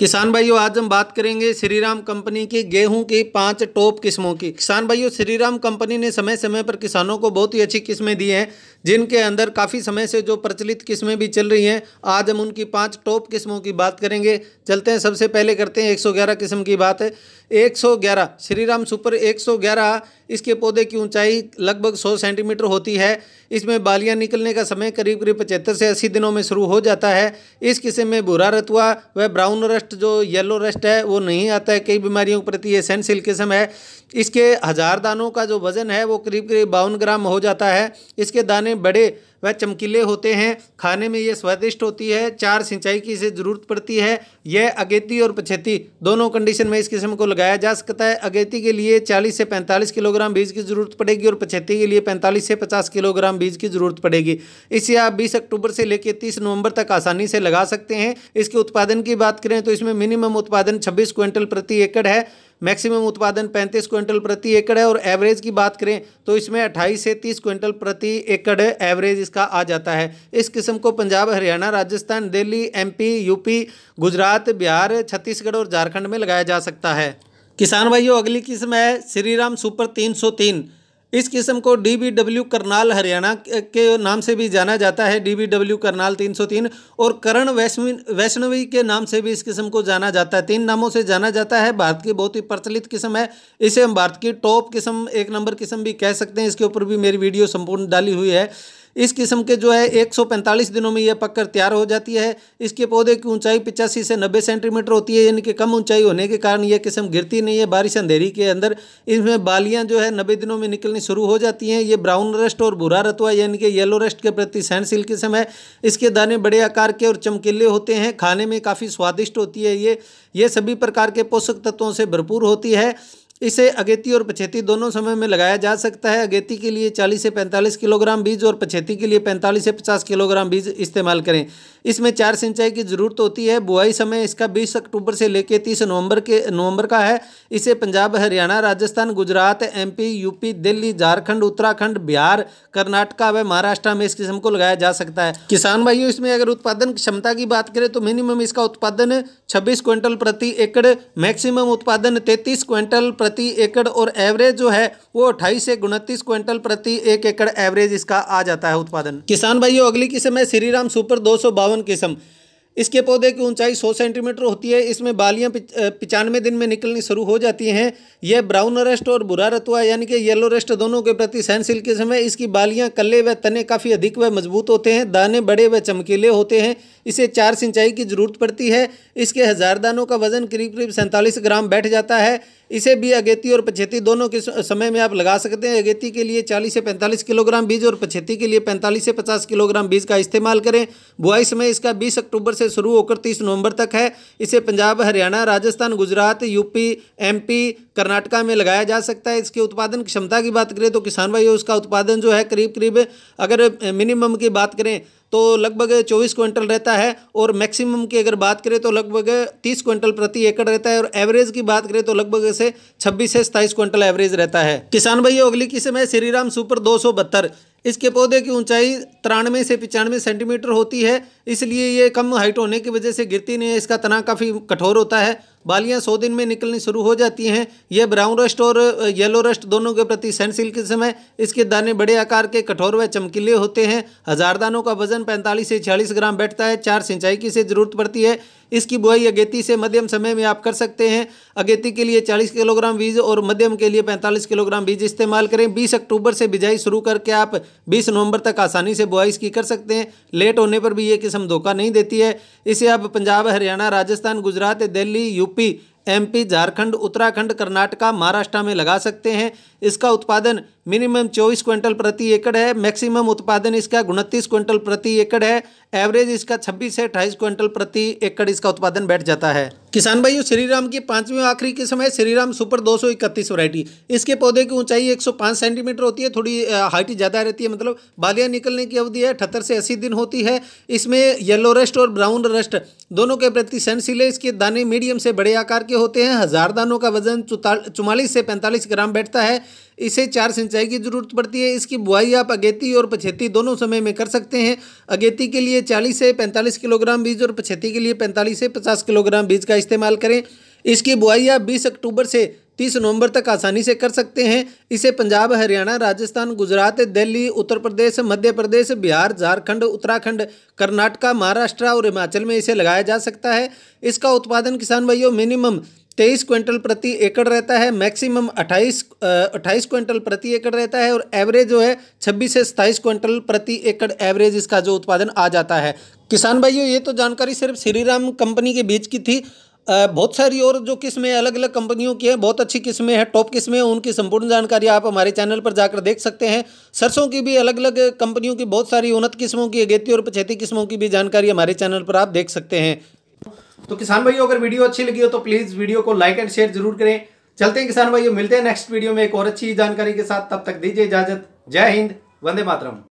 किसान भाइयों आज हम बात करेंगे श्रीराम कंपनी की गेहूं की पांच टॉप किस्मों की किसान भाइयों श्रीराम कंपनी ने समय समय पर किसानों को बहुत ही अच्छी किस्में दी हैं जिनके अंदर काफ़ी समय से जो प्रचलित किस्में भी चल रही हैं आज हम उनकी पांच टॉप किस्मों की बात करेंगे चलते हैं सबसे पहले करते हैं 111 किस्म की बात है 111 श्रीराम सुपर 111 इसके पौधे की ऊंचाई लगभग 100 सेंटीमीटर होती है इसमें बालियां निकलने का समय करीब करीब पचहत्तर से अस्सी दिनों में शुरू हो जाता है इस किस्म में भूरा रतुआ वह ब्राउन रस्ट जो येलो रस्ट है वो नहीं आता है कई बीमारियों के प्रति ये सेंसिल किस्म है इसके हज़ार दानों का जो वज़न है वो करीब करीब बावन ग्राम हो जाता है इसके दाने बड़े वह चमकीले होते हैं खाने में यह स्वादिष्ट होती है चार सिंचाई की इसे ज़रूरत पड़ती है यह अगेती और पछेती दोनों कंडीशन में इस किस्म को लगाया जा सकता है अगेती के लिए चालीस से पैंतालीस किलोग्राम बीज की ज़रूरत पड़ेगी और पछेती के लिए पैंतालीस से पचास किलोग्राम बीज की ज़रूरत पड़ेगी इसे आप बीस अक्टूबर से लेकर तीस नवंबर तक आसानी से लगा सकते हैं इसके उत्पादन की बात करें तो इसमें मिनिमम उत्पादन छब्बीस क्विंटल प्रति एकड़ है मैक्सिमम उत्पादन 35 क्विंटल प्रति एकड़ है और एवरेज की बात करें तो इसमें 28 से 30 क्विंटल प्रति एकड़ एवरेज इसका आ जाता है इस किस्म को पंजाब हरियाणा राजस्थान दिल्ली एमपी यूपी गुजरात बिहार छत्तीसगढ़ और झारखंड में लगाया जा सकता है किसान भाइयों अगली किस्म है श्रीराम सुपर तीन इस किस्म को डब्ल्यू करनाल हरियाणा के नाम से भी जाना जाता है डब्ल्यू करनाल 303 और करण वैष्णवी के नाम से भी इस किस्म को जाना जाता है तीन नामों से जाना जाता है भारत की बहुत ही प्रचलित किस्म है इसे हम भारत की टॉप किस्म एक नंबर किस्म भी कह सकते हैं इसके ऊपर भी मेरी वीडियो संपूर्ण डाली हुई है इस किस्म के जो है 145 दिनों में यह पककर तैयार हो जाती है इसके पौधे की ऊंचाई पिचासी से 90 सेंटीमीटर होती है यानी कि कम ऊंचाई होने के कारण यह किस्म गिरती नहीं है बारिश अंधेरी के अंदर इसमें बालियाँ जो है नब्बे दिनों में निकलनी शुरू हो जाती हैं ये ब्राउन रस्ट और भूरा रतवा यानी कि येलो रस्ट के प्रति सहनशील किस्म है इसके दाने बड़े आकार के और चमकीले होते हैं खाने में काफ़ी स्वादिष्ट होती है ये ये सभी प्रकार के पोषक तत्वों से भरपूर होती है इसे अगेती और पछेती दोनों समय में लगाया जा सकता है अगेती के लिए 40 से 45 किलोग्राम बीज और पछेती के लिए 45 से 50 किलोग्राम बीज इस्तेमाल करें इसमें चार सिंचाई की ज़रूरत होती है बुआई समय इसका 20 अक्टूबर से लेकर 30 नवंबर के नवंबर का है इसे पंजाब हरियाणा राजस्थान गुजरात एमपी यूपी दिल्ली झारखंड उत्तराखंड बिहार कर्नाटका व महाराष्ट्र में इस किस्म को लगाया जा सकता है किसान भाइयों इसमें अगर उत्पादन क्षमता की बात करें तो मिनिमम इसका उत्पादन छब्बीस क्विंटल प्रति एकड़ मैक्सिमम उत्पादन तैतीस क्विंटल प्रति एकड़ और एवरेज जो है वो अट्ठाईस से उनतीस क्विंटल प्रति एक एकड़ एवरेज इसका आ जाता है उत्पादन किसान भाइयों अगली किस्म है श्रीराम सुपर दो सौ बावन किस्म इसके पौधे की ऊंचाई 100 सेंटीमीटर होती है इसमें बालियां पिचानवे दिन में निकलनी शुरू हो जाती हैं यह ब्राउन रेस्ट और बुरा रतुआ यानी कि येलो रेस्ट दोनों के प्रति सहनशील किस्म है इसकी बालियां कल्ले व तने काफ़ी अधिक व मजबूत होते हैं दाने बड़े व चमकीले होते हैं इसे चार सिंचाई की जरूरत पड़ती है इसके हज़ार दानों का वजन करीब करीब सैंतालीस ग्राम बैठ जाता है इसे भी अगेती और पछेती दोनों के समय में आप लगा सकते हैं अगेती के लिए 40 से 45 किलोग्राम बीज और पछेती के लिए 45 से 50 किलोग्राम बीज का इस्तेमाल करें बुआई समय इसका 20 अक्टूबर से शुरू होकर तीस नवंबर तक है इसे पंजाब हरियाणा राजस्थान गुजरात यूपी एमपी कर्नाटका में लगाया जा सकता है इसके उत्पादन क्षमता की बात करें तो किसान भाई उसका उत्पादन जो है करीब करीब अगर मिनिमम की बात करें तो लगभग 24 क्विंटल रहता है और मैक्सिमम की अगर बात करें तो लगभग 30 क्विंटल प्रति एकड़ रहता है और एवरेज की बात करें तो लगभग से 26 से सत्ताईस क्विंटल एवरेज रहता है किसान भाइयों अगली किस्म है श्रीराम सुपर दो इसके पौधे की ऊंचाई तिरानवे से पचानवे सेंटीमीटर होती है इसलिए ये कम हाइट होने की वजह से गिरती नहीं है इसका तना काफ़ी कठोर होता है बालियाँ सौ दिन में निकलनी शुरू हो जाती हैं यह ब्राउन रस्ट और येलो रस्ट दोनों के प्रति सहनशील किस्म है इसके दाने बड़े आकार के कठोर व चमकीले होते हैं हजार दानों का वजन पैंतालीस से छियालीस ग्राम बैठता है चार सिंचाई की से जरूरत पड़ती है इसकी बुआई अगेती से मध्यम समय में आप कर सकते हैं अगेती के लिए 40 किलोग्राम बीज और मध्यम के लिए 45 किलोग्राम बीज इस्तेमाल करें 20 अक्टूबर से बिजाई शुरू करके आप 20 नवंबर तक आसानी से बुआई इसकी कर सकते हैं लेट होने पर भी ये किस्म धोखा नहीं देती है इसे आप Punjab Haryana Rajasthan Gujarat Delhi UP UP MP Jharkhand Uttarakhand Karnataka Maharashtra में लगा सकते हैं इसका उत्पादन मिनिमम 24 क्विंटल प्रति एकड़ है मैक्सिमम उत्पादन इसका उनतीस क्विंटल प्रति एकड़ है एवरेज इसका 26 से अट्ठाईस क्विंटल प्रति एकड़ इसका उत्पादन बैठ जाता है किसान भाइयों श्रीराम की पांचवी आखिरी किस्म है श्रीराम सुपर दो सौ इकतीस वरायटी इसके पौधे की ऊंचाई 105 सेंटीमीटर होती है थोड़ी हाइट ज़्यादा रहती है मतलब बालियाँ निकलने की अवधि है अठहत्तर से अस्सी दिन होती है इसमें येलो रस्ट और ब्राउन रस्ट दोनों के प्रति सहनशील है इसके दाने मीडियम से बड़े आकार के होते हैं हज़ार दानों का वजन चुमालीस से पैंतालीस ग्राम बैठता है इसे चार सिंचाई की जरूरत पड़ती है इसकी बुआई आप अगेती और पछेती दोनों समय में कर सकते हैं अगेती के लिए चालीस से पैंतालीस किलोग्राम बीज और पछेती के लिए पैंतालीस से पचास किलोग्राम बीज का इस्तेमाल करें इसकी बुआई आप बीस अक्टूबर से तीस नवंबर तक आसानी से कर सकते हैं इसे पंजाब हरियाणा राजस्थान गुजरात दिल्ली उत्तर प्रदेश मध्य प्रदेश बिहार झारखंड उत्तराखंड कर्नाटका महाराष्ट्र और हिमाचल में इसे लगाया जा सकता है इसका उत्पादन किसान भाइयों मिनिमम तेईस क्विंटल प्रति एकड़ रहता है मैक्सिमम अट्ठाईस अट्ठाईस क्विंटल प्रति एकड़ रहता है और एवरेज जो है छब्बीस से सत्ताईस क्विंटल प्रति एकड़ एवरेज इसका जो उत्पादन आ जाता है किसान भाइयों ये तो जानकारी सिर्फ श्रीराम कंपनी के बीच की थी बहुत सारी और जो किस्में अलग अलग कंपनियों की हैं बहुत अच्छी किस्में हैं टॉप किस्में हैं उनकी संपूर्ण जानकारी आप हमारे चैनल पर जाकर देख सकते हैं सरसों की भी अलग अलग कंपनियों की बहुत सारी उन्नत किस्मों की अगेती और पछेती किस्मों की भी जानकारी हमारे चैनल पर आप देख सकते हैं तो किसान भाइयों अगर वीडियो अच्छी लगी हो तो प्लीज़ वीडियो को लाइक एंड शेयर जरूर करें चलते हैं किसान भाइयों मिलते हैं नेक्स्ट वीडियो में एक और अच्छी जानकारी के साथ तब तक दीजिए इजाजत जय हिंद वंदे मातरम